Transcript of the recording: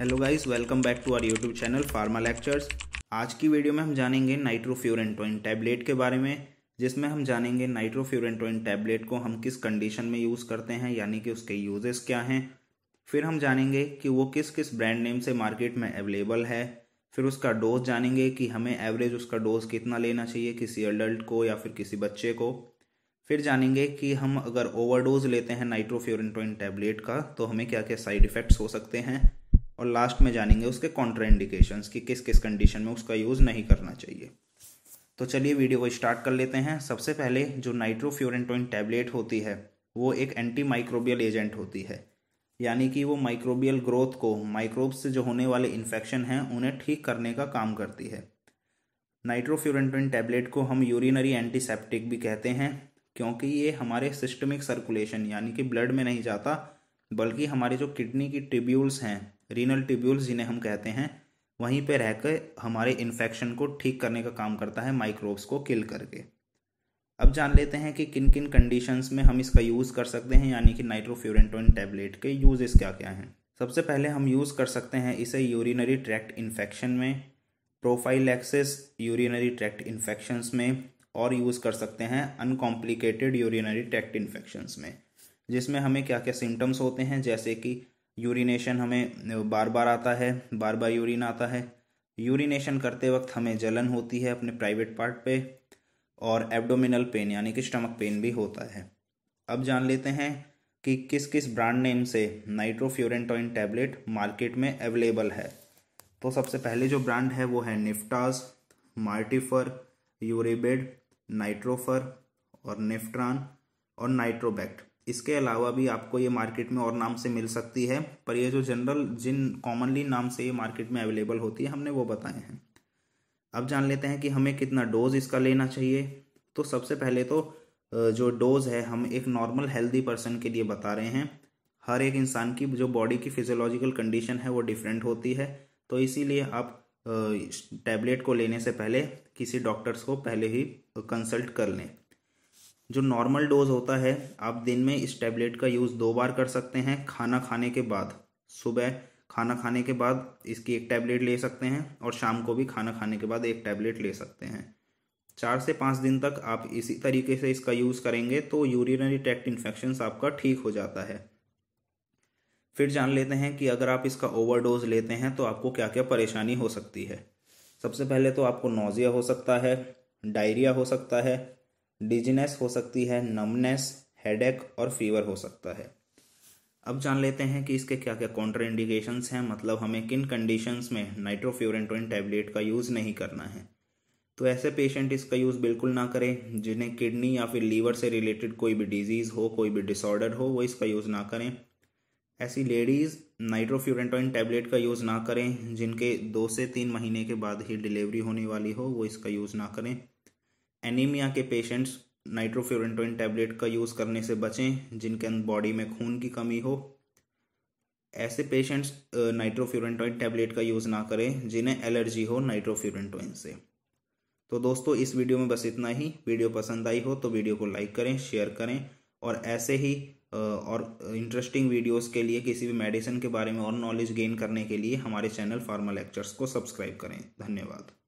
hello guys welcome back to our YouTube channel pharma lectures आज की video में हम जानेंगे नाइट्रोफ्यूरेंटोइन टैबलेट के बारे में जिसमें हम जानेंगे नाइट्रोफ्यूरेंटोइन टैबलेट को हम किस कंडीशन में यूज़ करते हैं यानी कि उसके यूजेस क्या हैं फिर हम जानेंगे कि वो किस किस ब्रांड नेम से मार्केट में अवेलेबल है फिर उसका डोज जानेंगे कि हमें एवरेज उसका डोज कितना लेना चाहिए किसी अडल्ट को या फिर किसी बच्चे को फिर जानेंगे कि हम अगर ओवरडोज लेते हैं नाइट्रोफ्योरेंटोइन टैबलेट का तो हमें क्या क्या साइड इफ़ेक्ट्स हो सकते हैं और लास्ट में जानेंगे उसके कॉन्ट्राइंडिकेशंस कि किस किस कंडीशन में उसका यूज़ नहीं करना चाहिए तो चलिए वीडियो को स्टार्ट कर लेते हैं सबसे पहले जो नाइट्रोफ्योरेंटोइन टैबलेट होती है वो एक एंटी माइक्रोबियल एजेंट होती है यानी कि वो माइक्रोबियल ग्रोथ को माइक्रोब से जो होने वाले इन्फेक्शन हैं उन्हें ठीक करने का काम करती है नाइट्रोफ्यूरेंटोइन टैबलेट को हम यूरिनरी एंटीसेप्टिक भी कहते हैं क्योंकि ये हमारे सिस्टमिक सर्कुलेशन यानी कि ब्लड में नहीं जाता बल्कि हमारे जो किडनी की ट्रिब्यूल्स हैं रीनल ट्यूब्यूल्स जिन्हें हम कहते हैं वहीं पे रहकर हमारे इन्फेक्शन को ठीक करने का काम करता है माइक्रोब्स को किल करके अब जान लेते हैं कि किन किन कंडीशंस में हम इसका यूज़ कर सकते हैं यानी कि नाइट्रोफ्यूरेंटोइन टैबलेट के यूजेस क्या क्या हैं सबसे पहले हम यूज़ कर सकते हैं इसे यूरिनरी ट्रैक्ट इन्फेक्शन में prophylaxis urinary tract infections में और यूज़ कर सकते हैं अनकॉम्प्लिकेटेड यूरिनरी ट्रैक्ट इन्फेक्शंस में जिसमें हमें क्या क्या सिम्टम्स होते हैं जैसे कि यूरिनेशन हमें बार बार आता है बार बार यूरिन आता है यूरिनेशन करते वक्त हमें जलन होती है अपने प्राइवेट पार्ट पे और एब्डोमिनल पेन यानी कि स्टमक पेन भी होता है अब जान लेते हैं कि किस किस ब्रांड नेम से नाइट्रोफ्योरेंटोइन टैबलेट मार्केट में अवेलेबल है तो सबसे पहले जो ब्रांड है वो है निफ्टास मार्टिफर यूरेबेड नाइट्रोफर और निफ्ट्रान और नाइट्रोबैक्ट इसके अलावा भी आपको ये मार्केट में और नाम से मिल सकती है पर ये जो जनरल जिन कॉमनली नाम से ये मार्केट में अवेलेबल होती है हमने वो बताए हैं अब जान लेते हैं कि हमें कितना डोज इसका लेना चाहिए तो सबसे पहले तो जो डोज है हम एक नॉर्मल हेल्दी पर्सन के लिए बता रहे हैं हर एक इंसान की जो बॉडी की फिजियोलॉजिकल कंडीशन है वो डिफरेंट होती है तो इसीलिए आप टैबलेट को लेने से पहले किसी डॉक्टर्स को पहले ही कंसल्ट कर लें जो नॉर्मल डोज होता है आप दिन में इस टैबलेट का यूज़ दो बार कर सकते हैं खाना खाने के बाद सुबह खाना खाने के बाद इसकी एक टैबलेट ले सकते हैं और शाम को भी खाना खाने के बाद एक टैबलेट ले सकते हैं चार से पाँच दिन तक आप इसी तरीके से इसका यूज़ करेंगे तो यूरिनरी ट्रैक्ट इन्फेक्शन आपका ठीक हो जाता है फिर जान लेते हैं कि अगर आप इसका ओवरडोज लेते हैं तो आपको क्या क्या परेशानी हो सकती है सबसे पहले तो आपको नोज़िया हो सकता है डायरिया हो सकता है डिजीनेस हो सकती है नमनेस हेडेक और फीवर हो सकता है अब जान लेते हैं कि इसके क्या क्या काउंटर इंडिकेशंस हैं मतलब हमें किन कंडीशंस में नाइट्रोफ्यूरेंटोइन टैबलेट का यूज़ नहीं करना है तो ऐसे पेशेंट इसका यूज़ बिल्कुल ना करें जिन्हें किडनी या फिर लीवर से रिलेटेड कोई भी डिजीज़ हो कोई भी डिसऑर्डर हो वो इसका यूज़ ना करें ऐसी लेडीज़ नाइट्रोफ्यूरेंटोइन टैबलेट का यूज़ ना करें जिनके दो से तीन महीने के बाद ही डिलीवरी होने वाली हो वो इसका यूज़ ना करें एनीमिया के पेशेंट्स नाइट्रोफ्योरेंटोइन टैबलेट का यूज़ करने से बचें जिनके बॉडी में खून की कमी हो ऐसे पेशेंट्स नाइट्रोफ्यूरेंटोइन टैबलेट का यूज़ ना करें जिन्हें एलर्जी हो नाइट्रोफ्यूरेंटोइन से तो दोस्तों इस वीडियो में बस इतना ही वीडियो पसंद आई हो तो वीडियो को लाइक करें शेयर करें और ऐसे ही और इंटरेस्टिंग वीडियोस के लिए किसी भी मेडिसिन के बारे में और नॉलेज गेन करने के लिए हमारे चैनल फार्मा लेक्चर्स को सब्सक्राइब करें धन्यवाद